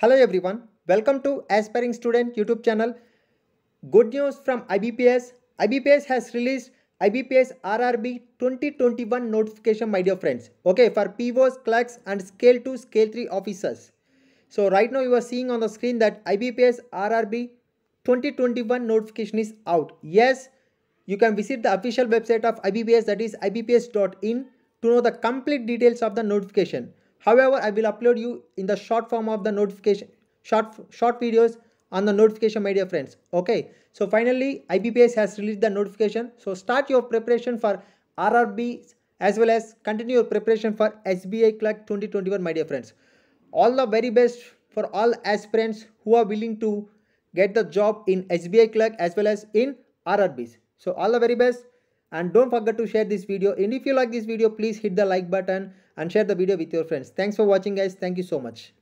Hello everyone, welcome to Aspiring Student YouTube channel. Good news from IBPS. IBPS has released IBPS RRB 2021 notification my dear friends. Okay, for POs, clerks and scale 2, scale 3 officers. So right now you are seeing on the screen that IBPS RRB 2021 notification is out. Yes, you can visit the official website of IBPS that is ibps.in to know the complete details of the notification. However, I will upload you in the short form of the notification, short, short videos on the notification my dear friends. Okay. So finally, IBPS has released the notification. So start your preparation for RRB as well as continue your preparation for SBI Clerk 2021 my dear friends. All the very best for all aspirants who are willing to get the job in SBI Clerk as well as in RRBs. So all the very best and don't forget to share this video and if you like this video please hit the like button and share the video with your friends. Thanks for watching guys. Thank you so much.